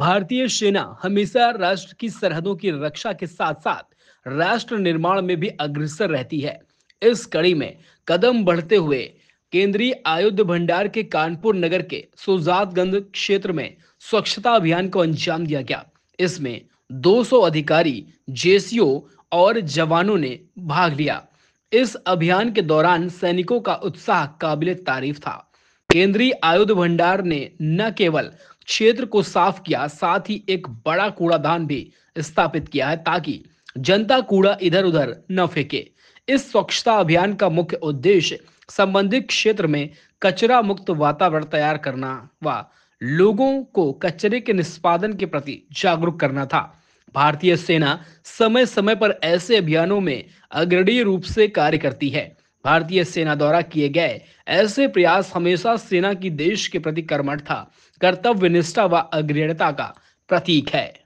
भारतीय सेना हमेशा राष्ट्र की सरहदों की रक्षा के साथ साथ राष्ट्र निर्माण में भी अग्रसर रहती है इस कड़ी में कदम बढ़ते हुए केंद्रीय आयुध भंडार के कानपुर नगर के सुजातगंज क्षेत्र में स्वच्छता अभियान को अंजाम दिया गया इसमें 200 अधिकारी जेसीओ और जवानों ने भाग लिया इस अभियान के दौरान सैनिकों का उत्साह काबिल तारीफ था केंद्रीय आयुध भंडार ने न केवल क्षेत्र को साफ किया साथ ही एक बड़ा कूड़ादान भी स्थापित किया है ताकि जनता कूड़ा इधर उधर न फेंके इस स्वच्छता अभियान का मुख्य उद्देश्य संबंधित क्षेत्र में कचरा मुक्त वातावरण तैयार करना व लोगों को कचरे के निष्पादन के प्रति जागरूक करना था भारतीय सेना समय समय पर ऐसे अभियानों में अग्रणी रूप से कार्य करती है भारतीय सेना द्वारा किए गए ऐसे प्रयास हमेशा सेना की देश के प्रति कर्मठ था कर्तव्य निष्ठा व अग्रणता का प्रतीक है